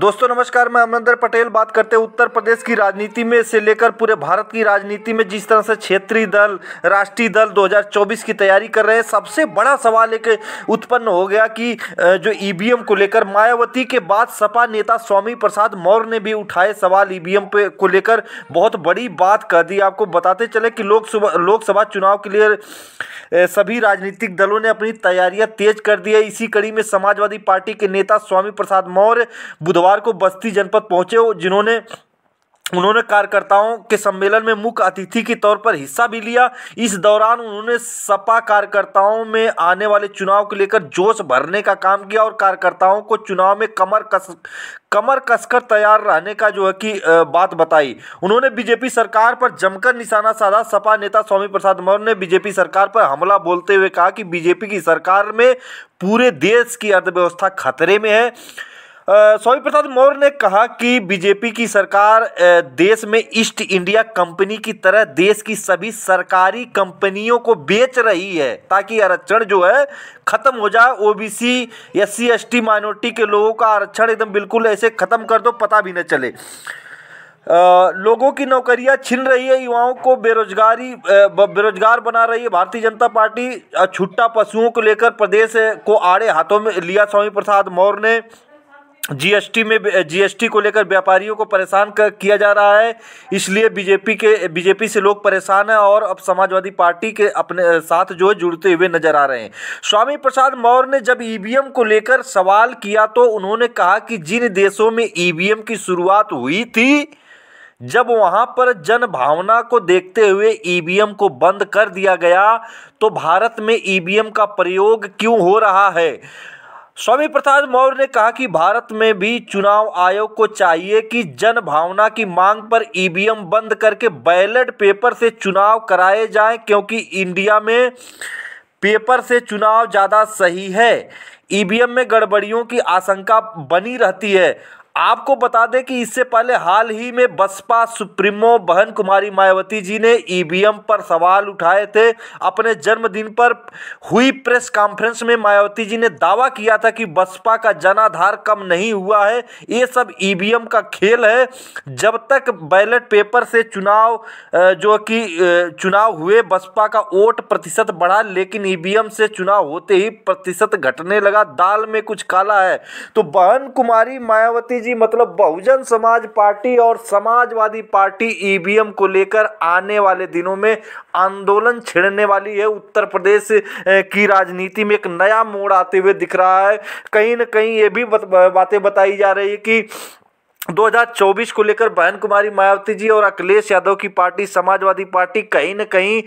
दोस्तों नमस्कार मैं अमरिंदर पटेल बात करते उत्तर प्रदेश की राजनीति में से लेकर पूरे भारत की राजनीति में जिस तरह से क्षेत्रीय दल राष्ट्रीय दल 2024 की तैयारी कर रहे हैं सबसे बड़ा सवाल एक उत्पन्न हो गया कि जो ईवीएम e को लेकर मायावती के बाद सपा नेता स्वामी प्रसाद मौर्य ने भी उठाए सवाल ईवीएम e पे को लेकर बहुत बड़ी बात कह दी आपको बताते चले कि लोकसभा लोकसभा चुनाव के लिए सभी राजनीतिक दलों ने अपनी तैयारियां तेज कर दी है इसी कड़ी में समाजवादी पार्टी के नेता स्वामी प्रसाद मौर्य बुधवार बुधवार को बस्ती जनपद पहुंचे जिन्होंने उन्होंने कार्यकर्ताओं के सम्मेलन में मुख्य अतिथि के तौर पर हिस्सा भी लिया इस दौरान उन्होंने सपा कार्यकर्ताओं में आने वाले चुनाव को लेकर जोश भरने का काम किया और कार्यकर्ताओं को चुनाव में कमर कस कमर कसकर तैयार रहने का जो है कि बात बताई उन्होंने बीजेपी सरकार पर जमकर निशाना साधा सपा नेता स्वामी प्रसाद मौर्य ने बीजेपी सरकार पर हमला बोलते हुए कहा कि बीजेपी की सरकार में पूरे देश की अर्थव्यवस्था खतरे में है स्वामी प्रसाद मौर्य ने कहा कि बीजेपी की सरकार देश में ईस्ट इंडिया कंपनी की तरह देश की सभी सरकारी कंपनियों को बेच रही है ताकि आरक्षण जो है खत्म हो जाए OBC S C S T minority के लोगों का आरक्षण एकदम बिल्कुल ऐसे खत्म कर दो पता भी न चले आ, लोगों की नौकरियां छिन रही है युवाओं को बेरोजगारी बेरोजगार बना रही है भारतीय जनता पार्टी छुट्टा पशुओं को लेकर प्रदेश को आड़े हाथों में लिया स्वामी प्रसाद मौर्य ने जीएसटी में जीएसटी को लेकर व्यापारियों को परेशान कर, किया जा रहा है इसलिए बीजेपी के बीजेपी से लोग परेशान हैं और अब समाजवादी पार्टी के अपने साथ जो है जुड़ते हुए नजर आ रहे हैं स्वामी प्रसाद मौर्य ने जब ईवीएम e को लेकर सवाल किया तो उन्होंने कहा कि जिन देशों में ईवीएम e की शुरुआत हुई थी जब वहां पर जन भावना को देखते हुए ईवीएम e को बंद कर दिया गया तो भारत में ईवीएम का प्रयोग क्यों हो रहा है स्वामी प्रसाद मौर्य ने कहा कि भारत में भी चुनाव आयोग को चाहिए कि जन भावना की मांग पर ईवीएम बंद करके बैलेट पेपर से चुनाव कराए जाएं क्योंकि इंडिया में पेपर से चुनाव ज़्यादा सही है ईवीएम में गड़बड़ियों की आशंका बनी रहती है आपको बता दें कि इससे पहले हाल ही में बसपा सुप्रीमो बहन कुमारी मायावती जी ने ईवीएम पर सवाल उठाए थे अपने जन्मदिन पर हुई प्रेस कॉन्फ्रेंस में मायावती जी ने दावा किया था कि बसपा का जनाधार कम नहीं हुआ है ये सब ईवीएम का खेल है जब तक बैलेट पेपर से चुनाव जो कि चुनाव हुए बसपा का वोट प्रतिशत बढ़ा लेकिन ईवीएम से चुनाव होते ही प्रतिशत घटने लगा दाल में कुछ काला है तो बहन कुमारी मायावती जी मतलब बहुजन समाज पार्टी और समाजवादी पार्टी ईवीएम e को लेकर आने वाले दिनों में आंदोलन छिड़ने वाली है उत्तर प्रदेश की राजनीति में एक नया मोड़ आते हुए दिख रहा है कहीं ना कहीं ये भी बातें बताई जा रही है कि 2024 को लेकर बहन कुमारी मायावती जी और अखिलेश यादव की पार्टी समाजवादी पार्टी कहीं न कहीं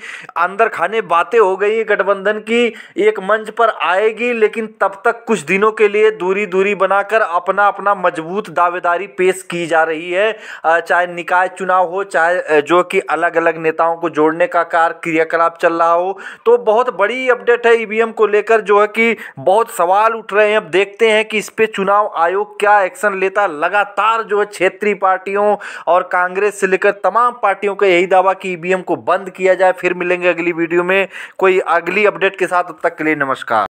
अंदर खाने बातें हो गई है गठबंधन की एक मंच पर आएगी लेकिन तब तक कुछ दिनों के लिए दूरी दूरी बनाकर अपना अपना मजबूत दावेदारी पेश की जा रही है चाहे निकाय चुनाव हो चाहे जो कि अलग अलग नेताओं को जोड़ने का कार्य क्रियाकलाप चल रहा हो तो बहुत बड़ी अपडेट है ई को लेकर जो है कि बहुत सवाल उठ रहे हैं अब देखते हैं कि इस पर चुनाव आयोग क्या एक्शन लेता लगातार जो है क्षेत्रीय पार्टियों और कांग्रेस से लेकर तमाम पार्टियों का यही दावा कि ईवीएम को बंद किया जाए फिर मिलेंगे अगली वीडियो में कोई अगली अपडेट के साथ तब तक के लिए नमस्कार